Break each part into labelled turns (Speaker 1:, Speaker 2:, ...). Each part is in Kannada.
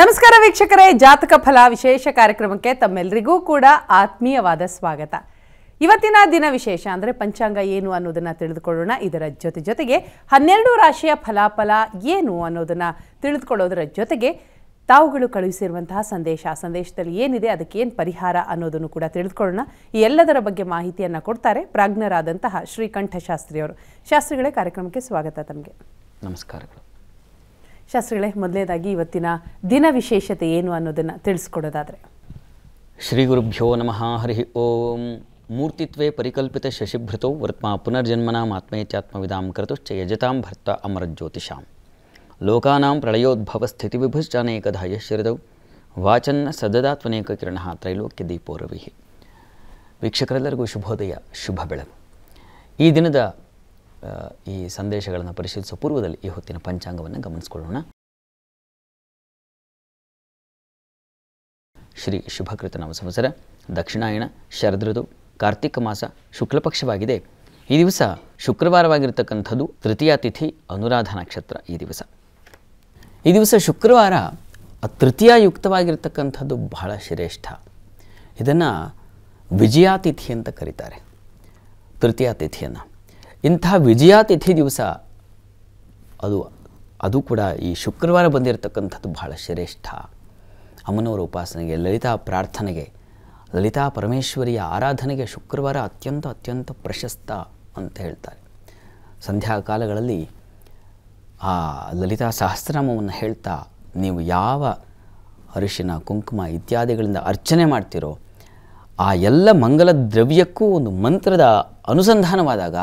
Speaker 1: ನಮಸ್ಕಾರ ವೀಕ್ಷಕರೇ ಜಾತಕ ಫಲ ವಿಶೇಷ ಕಾರ್ಯಕ್ರಮಕ್ಕೆ ತಮ್ಮೆಲ್ಲರಿಗೂ ಕೂಡ ಆತ್ಮೀಯವಾದ ಸ್ವಾಗತ ಇವತ್ತಿನ ದಿನ ವಿಶೇಷ ಅಂದರೆ ಪಂಚಾಂಗ ಏನು ಅನ್ನೋದನ್ನು ತಿಳಿದುಕೊಳ್ಳೋಣ ಇದರ ಜೊತೆ ಜೊತೆಗೆ ಹನ್ನೆರಡು ರಾಶಿಯ ಫಲಾಫಲ ಏನು ಅನ್ನೋದನ್ನು ತಿಳಿದುಕೊಳ್ಳೋದರ ಜೊತೆಗೆ ತಾವುಗಳು ಕಳುಹಿಸಿರುವಂತಹ ಸಂದೇಶ ಆ ಸಂದೇಶದಲ್ಲಿ ಏನಿದೆ ಅದಕ್ಕೆ ಏನು ಪರಿಹಾರ ಅನ್ನೋದನ್ನು ಕೂಡ ತಿಳಿದುಕೊಳ್ಳೋಣ ಈ ಎಲ್ಲದರ ಬಗ್ಗೆ ಮಾಹಿತಿಯನ್ನು ಕೊಡ್ತಾರೆ ಪ್ರಾಜ್ಞರಾದಂತಹ ಶ್ರೀಕಂಠ ಶಾಸ್ತ್ರಿಯವರು ಶಾಸ್ತ್ರಿಗಳೇ ಕಾರ್ಯಕ್ರಮಕ್ಕೆ ಸ್ವಾಗತ ತಮಗೆ ನಮಸ್ಕಾರಗಳು ಶಾಸ್ತ್ರಿಗಳೇ ಮೊದಲೇದಾಗಿ ಇವತ್ತಿನ ದಿನ ವಿಶೇಷತೆ ಏನು ಅನ್ನೋದನ್ನು ತಿಳಿಸ್ಕೊಡೋದಾದರೆ ಶ್ರೀ ಗುರುಭ್ಯೋ ನಮಃ ಹರಿ ಓಂ ಮೂರ್ತಿತ್ವೇ ಪರಿಕಲ್ಪಿತ ಶಶಿಭೃತೌ ವರ್ತ್ಮ ಪುನರ್ಜನ್ಮನಾಂ ಆತ್ಮೇತ್ಯಾತ್ಮವಿದಾಂ ಕರ್ತುಶ್ಚ ಯಜತಾಂ ಭರ್ತ ಅಮರಜ್ಯೋತಿಷಾಂ ಲೋಕಾನಾಂ ಪ್ರಳಯೋದ್ಭವ ಸ್ಥಿತಿವಿಭುಶ್ಚಾನೇಕಧ ಶಿರದೌ ವಾಚನ್ನ ಸದದಾತ್ಮನೇಕ ಕಿರಣ ತ್ರೈಲೋಕ್ಯ ದೀಪೋರವಿ ವೀಕ್ಷಕರೆಲ್ಲರಿಗೂ ಶುಭೋದಯ ಶುಭ ಬೆಳಗು ಈ ದಿನದ ಈ ಸಂದೇಶಗಳನ್ನು ಪರಿಶೀಲಿಸುವ ಪೂರ್ವದಲ್ಲಿ ಈ ಹೊತ್ತಿನ ಪಂಚಾಂಗವನ್ನು ಗಮನಿಸಿಕೊಳ್ಳೋಣ ಶ್ರೀ ಶುಭಕೃತನಾಮ ಸಂವತ್ಸರ ದಕ್ಷಿಣಾಯಣ ಶರದೃದು ಕಾರ್ತಿಕ ಮಾಸ ಶುಕ್ಲಪಕ್ಷವಾಗಿದೆ ಈ ದಿವಸ ಶುಕ್ರವಾರವಾಗಿರ್ತಕ್ಕಂಥದ್ದು ತೃತೀಯ ತಿಥಿ ಅನುರಾಧ ನಕ್ಷತ್ರ ಈ ದಿವಸ ಈ ದಿವಸ ಶುಕ್ರವಾರ ತೃತೀಯ ಯುಕ್ತವಾಗಿರ್ತಕ್ಕಂಥದ್ದು ಬಹಳ ಶ್ರೇಷ್ಠ ಇದನ್ನು ವಿಜಯಾತಿಥಿ ಅಂತ ಕರೀತಾರೆ ತೃತೀಯ ತಿಥಿಯನ್ನು ಇಂಥ ವಿಜಯಾತಿಥಿ ದಿವಸ ಅದು ಅದು ಕೂಡ ಈ ಶುಕ್ರವಾರ ಬಂದಿರತಕ್ಕಂಥದ್ದು ಬಹಳ ಶ್ರೇಷ್ಠ ಅಮ್ಮನವರ ಉಪಾಸನೆಗೆ ಲಲಿತಾ ಪ್ರಾರ್ಥನೆಗೆ ಲಲಿತಾ ಪರಮೇಶ್ವರಿಯ ಆರಾಧನೆಗೆ ಶುಕ್ರವಾರ ಅತ್ಯಂತ ಅತ್ಯಂತ ಪ್ರಶಸ್ತ ಅಂತ ಹೇಳ್ತಾರೆ ಸಂಧ್ಯಾಕಾಲಗಳಲ್ಲಿ ಆ ಲಲಿತಾ ಸಹಸ್ರನಾಮವನ್ನು ಹೇಳ್ತಾ ನೀವು ಯಾವ ಅರಿಶಿನ ಕುಂಕುಮ ಇತ್ಯಾದಿಗಳಿಂದ ಅರ್ಚನೆ ಮಾಡ್ತಿರೋ ಆ ಎಲ್ಲ ಮಂಗಲ ದ್ರವ್ಯಕ್ಕೂ ಒಂದು ಮಂತ್ರದ ಅನುಸಂಧಾನವಾದಾಗ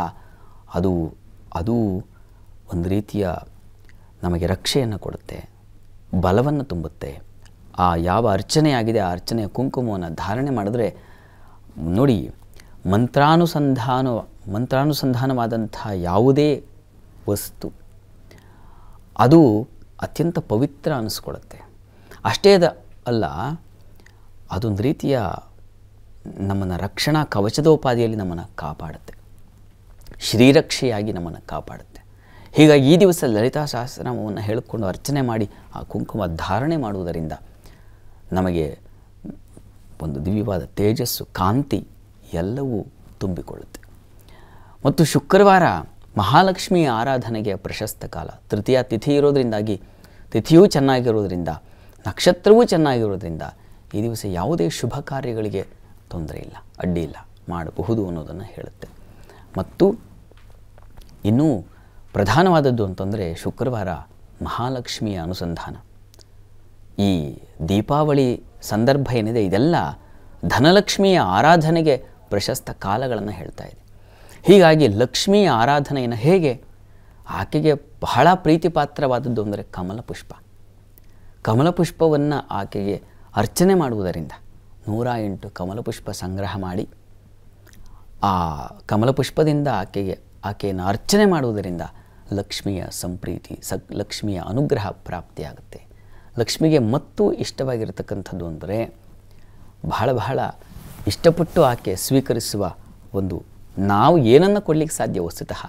Speaker 1: ಅದು ಅದು ಒಂದು ರೀತಿಯ ನಮಗೆ ರಕ್ಷೆಯನ್ನು ಕೊಡುತ್ತೆ ಬಲವನ್ನು ತುಂಬುತ್ತೆ ಆ ಯಾವ ಅರ್ಚನೆಯಾಗಿದೆ ಆ ಅರ್ಚನೆಯ ಕುಂಕುಮವನ್ನು ಧಾರಣೆ ಮಾಡಿದ್ರೆ ನೋಡಿ ಮಂತ್ರಾನುಸಂಧಾನ ಮಂತ್ರಾನುಸಂಧಾನವಾದಂಥ ಯಾವುದೇ ವಸ್ತು ಅದು ಅತ್ಯಂತ ಪವಿತ್ರ ಅನ್ನಿಸ್ಕೊಳುತ್ತೆ ಅಷ್ಟೇ ಅಲ್ಲ ಅದೊಂದು ರೀತಿಯ ನಮ್ಮನ್ನು ರಕ್ಷಣಾ ಕವಚದೋಪಾದಿಯಲ್ಲಿ ನಮ್ಮನ್ನು ಕಾಪಾಡುತ್ತೆ ಶ್ರೀರಕ್ಷೆಯಾಗಿ ನಮ್ಮನ್ನು ಕಾಪಾಡುತ್ತೆ ಹೀಗಾಗಿ ಈ ದಿವಸ ಲಲಿತಾ ಸಹಸ್ರನಾಮವನ್ನು ಹೇಳಿಕೊಂಡು ಅರ್ಚನೆ ಮಾಡಿ ಆ ಕುಂಕುಮ ಧಾರಣೆ ಮಾಡುವುದರಿಂದ ನಮಗೆ ಒಂದು ದಿವ್ಯವಾದ ತೇಜಸ್ಸು ಕಾಂತಿ ಎಲ್ಲವೂ ತುಂಬಿಕೊಳ್ಳುತ್ತೆ ಮತ್ತು ಶುಕ್ರವಾರ ಮಹಾಲಕ್ಷ್ಮಿಯ ಆರಾಧನೆಗೆ ಪ್ರಶಸ್ತ ಕಾಲ ತೃತೀಯ ತಿಥಿ ಇರೋದರಿಂದಾಗಿ ತಿಥಿಯೂ ಚೆನ್ನಾಗಿರೋದರಿಂದ ನಕ್ಷತ್ರವೂ ಚೆನ್ನಾಗಿರೋದರಿಂದ ಈ ದಿವಸ ಯಾವುದೇ ಶುಭ ಕಾರ್ಯಗಳಿಗೆ ತೊಂದರೆ ಇಲ್ಲ ಅಡ್ಡಿ ಇಲ್ಲ ಮಾಡಬಹುದು ಅನ್ನೋದನ್ನು ಹೇಳುತ್ತೆ ಮತ್ತು ಇನ್ನೂ ಪ್ರಧಾನವಾದದ್ದು ಅಂತಂದರೆ ಶುಕ್ರವಾರ ಮಹಾಲಕ್ಷ್ಮಿಯ ಅನುಸಂಧಾನ ಈ ದೀಪಾವಳಿ ಸಂದರ್ಭ ಏನಿದೆ ಇದೆಲ್ಲ ಧನಲಕ್ಷ್ಮಿಯ ಆರಾಧನೆಗೆ ಪ್ರಶಸ್ತ ಕಾಲಗಳನ್ನು ಹೇಳ್ತಾ ಇದೆ ಹೀಗಾಗಿ ಲಕ್ಷ್ಮಿಯ ಆರಾಧನೆಯನ್ನು ಹೇಗೆ ಆಕೆಗೆ ಬಹಳ ಪ್ರೀತಿಪಾತ್ರವಾದದ್ದು ಅಂದರೆ ಕಮಲಪುಷ್ಪ ಕಮಲಪುಷ್ಪವನ್ನು ಆಕೆಗೆ ಅರ್ಚನೆ ಮಾಡುವುದರಿಂದ ನೂರ ಎಂಟು ಕಮಲಪುಷ್ಪ ಸಂಗ್ರಹ ಮಾಡಿ ಆ ಕಮಲಪುಷ್ಪದಿಂದ ಆಕೆಗೆ ಆಕೆಯನ್ನು ಅರ್ಚನೆ ಮಾಡುವುದರಿಂದ ಲಕ್ಷ್ಮಿಯ ಸಂಪ್ರೀತಿ ಸ ಲಕ್ಷ್ಮಿಯ ಅನುಗ್ರಹ ಪ್ರಾಪ್ತಿಯಾಗುತ್ತೆ ಲಕ್ಷ್ಮಿಗೆ ಮತ್ತೂ ಇಷ್ಟವಾಗಿರತಕ್ಕಂಥದ್ದು ಅಂದರೆ ಬಹಳ ಬಹಳ ಇಷ್ಟಪಟ್ಟು ಆಕೆ ಸ್ವೀಕರಿಸುವ ಒಂದು ನಾವು ಏನನ್ನು ಕೊಡಲಿಕ್ಕೆ ಸಾಧ್ಯ ವಸ್ತುತಃ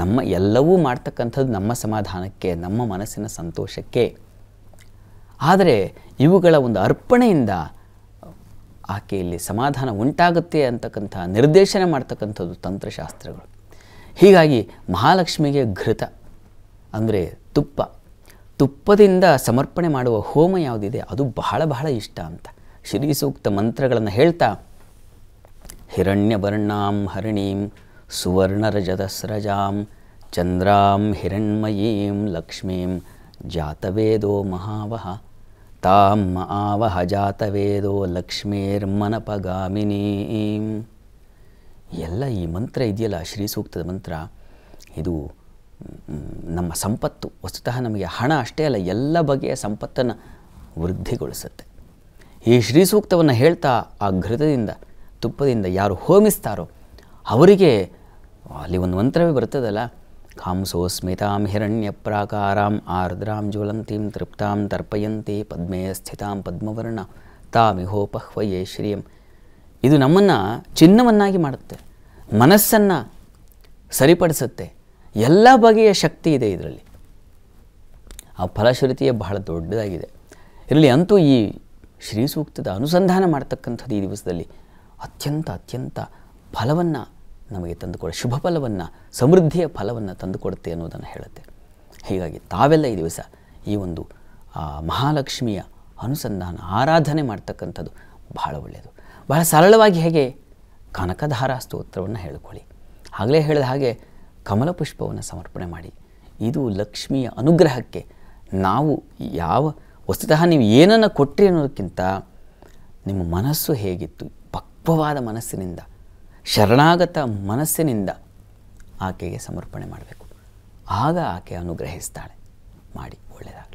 Speaker 1: ನಮ್ಮ ಎಲ್ಲವೂ ಮಾಡ್ತಕ್ಕಂಥದ್ದು ನಮ್ಮ ಸಮಾಧಾನಕ್ಕೆ ನಮ್ಮ ಮನಸ್ಸಿನ ಸಂತೋಷಕ್ಕೆ ಆದರೆ ಇವುಗಳ ಒಂದು ಅರ್ಪಣೆಯಿಂದ ಆಕೆಯಲ್ಲಿ ಸಮಾಧಾನ ಉಂಟಾಗುತ್ತೆ ಅಂತಕ್ಕಂಥ ನಿರ್ದೇಶನ ಮಾಡ್ತಕ್ಕಂಥದ್ದು ತಂತ್ರಶಾಸ್ತ್ರಗಳು ಹೀಗಾಗಿ ಮಹಾಲಕ್ಷ್ಮಿಗೆ ಘೃತ ಅಂದರೆ ತುಪ್ಪ ತುಪ್ಪದಿಂದ ಸಮರ್ಪಣೆ ಮಾಡುವ ಹೋಮ ಯಾವುದಿದೆ ಅದು ಬಹಳ ಬಹಳ ಇಷ್ಟ ಅಂತ ಶ್ರೀ ಸೂಕ್ತ ಮಂತ್ರಗಳನ್ನು ಹೇಳ್ತಾ ಹಿರಣ್ಯ ವರ್ಣಾಂ ಹರಿಣೀಂ ಸುವರ್ಣರಜತಸ್ರಜಾಂ ಚಂದ್ರಾಂ ಹಿರಣ್ಮಯೀಂ ಲಕ್ಷ್ಮೀಂ ಜಾತವೇದೋ ಮಹಾವಹ ತಾಂ ಆವಹ ಜಾತವೇದೋ ಲಕ್ಷ್ಮೀರ್ಮನಪಗಾಮಿನೀಂ ಎಲ್ಲ ಈ ಮಂತ್ರ ಇದೆಯಲ್ಲ ಶ್ರೀ ಸೂಕ್ತದ ಮಂತ್ರ ಇದು ನಮ್ಮ ಸಂಪತ್ತು ವಸ್ತುತಃ ನಮಗೆ ಹಣ ಅಷ್ಟೇ ಅಲ್ಲ ಎಲ್ಲ ಬಗೆಯ ಸಂಪತ್ತನ್ನು ವೃದ್ಧಿಗೊಳಿಸುತ್ತೆ ಈ ಶ್ರೀ ಸೂಕ್ತವನ್ನು ಹೇಳ್ತಾ ಆ ಘೃತದಿಂದ ತುಪ್ಪದಿಂದ ಯಾರು ಹೋಮಿಸ್ತಾರೋ ಅವರಿಗೆ ಅಲ್ಲಿ ಒಂದು ಮಂತ್ರವೇ ಬರ್ತದಲ್ಲ ಕಾಂಸೋಸ್ಮಿತಾಂ ಹಿರಣ್ಯ ಪ್ರಾಕಾರಾಂ ಆರ್ದ್ರಾಂ ಜ್ವಲಂತೀಂ ತೃಪ್ತಾಂ ತರ್ಪಯಂತಿ ಪದ್ಮೇಯ ಸ್ಥಿತಾಂ ಪದ್ಮವರ್ಣ ತಾಮಿಹೋಪಹ್ವಯೇ ಶ್ರೀಯಂ ಇದು ನಮ್ಮನ್ನು ಚಿನ್ನವನ್ನಾಗಿ ಮಾಡುತ್ತೆ ಮನಸ್ಸನ್ನು ಸರಿಪಡಿಸುತ್ತೆ ಎಲ್ಲ ಬಗೆಯ ಶಕ್ತಿ ಇದೆ ಇದರಲ್ಲಿ ಆ ಫಲಶ್ರುತಿಯೇ ಬಹಳ ದೊಡ್ಡದಾಗಿದೆ ಇರಲಿ ಅಂತೂ ಈ ಶ್ರೀ ಸೂಕ್ತದ ಅನುಸಂಧಾನ ಮಾಡ್ತಕ್ಕಂಥದ್ದು ಈ ದಿವಸದಲ್ಲಿ ಅತ್ಯಂತ ಅತ್ಯಂತ ಫಲವನ್ನು ನಮಗೆ ತಂದುಕೊಡ ಶುಭ ಫಲವನ್ನು ಸಮೃದ್ಧಿಯ ಫಲವನ್ನು ತಂದುಕೊಡುತ್ತೆ ಅನ್ನೋದನ್ನು ಹೇಳುತ್ತೆ ಹೀಗಾಗಿ ತಾವೆಲ್ಲ ಈ ದಿವಸ ಈ ಒಂದು ಮಹಾಲಕ್ಷ್ಮಿಯ ಅನುಸಂಧಾನ ಆರಾಧನೆ ಮಾಡ್ತಕ್ಕಂಥದ್ದು ಬಹಳ ಒಳ್ಳೆಯದು ಬಹಳ ಸರಳವಾಗಿ ಹೇಗೆ ಕನಕಧಾರ ಸ್ತೋತ್ರವನ್ನು ಹೇಳ್ಕೊಳ್ಳಿ ಆಗಲೇ ಹೇಳಿದ ಹಾಗೆ ಕಮಲ ಸಮರ್ಪಣೆ ಮಾಡಿ ಇದು ಲಕ್ಷ್ಮಿಯ ಅನುಗ್ರಹಕ್ಕೆ ನಾವು ಯಾವ ವಸ್ತುತಃ ನೀವು ಏನನ್ನು ಕೊಟ್ಟಿರಿ ಅನ್ನೋದಕ್ಕಿಂತ ನಿಮ್ಮ ಮನಸ್ಸು ಹೇಗಿತ್ತು ಪಕ್ವವಾದ ಮನಸ್ಸಿನಿಂದ ಶರಣಾಗತ ಮನಸ್ಸಿನಿಂದ ಆಕೆಗೆ ಸಮರ್ಪಣೆ ಮಾಡಬೇಕು ಆಗ ಆಕೆ ಅನುಗ್ರಹಿಸ್ತಾಳೆ ಮಾಡಿ ಒಳ್ಳೆಯದಾಗಲಿ